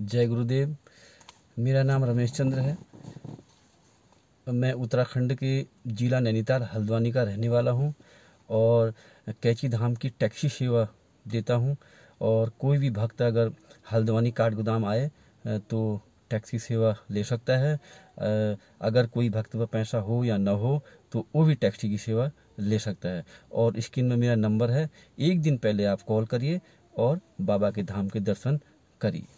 जय गुरुदेव मेरा नाम रमेश चंद्र है मैं उत्तराखंड के जिला नैनीताल हल्द्वानी का रहने वाला हूं और कैची धाम की टैक्सी सेवा देता हूं और कोई भी भक्त अगर हल्द्वानी काठ गोदाम आए तो टैक्सी सेवा ले सकता है अगर कोई भक्त पर पैसा हो या ना हो तो वो भी टैक्सी की सेवा ले सकता है और स्क्रीन में मेरा नंबर है एक दिन पहले आप कॉल करिए और बाबा के धाम के दर्शन करिए